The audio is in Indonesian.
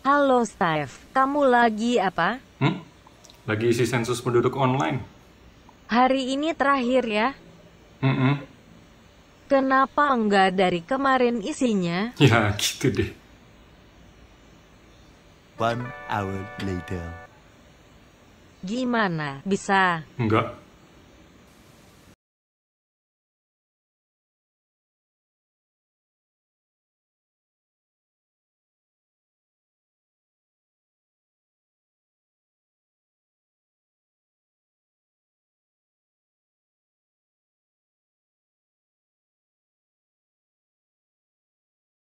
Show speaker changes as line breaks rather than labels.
Halo Steph, kamu lagi apa?
Hmm? Lagi isi sensus penduduk online.
Hari ini terakhir ya? Hmm-hmm. Kenapa enggak dari kemarin isinya?
Ya gitu deh. One hour later.
Gimana? Bisa?
Enggak.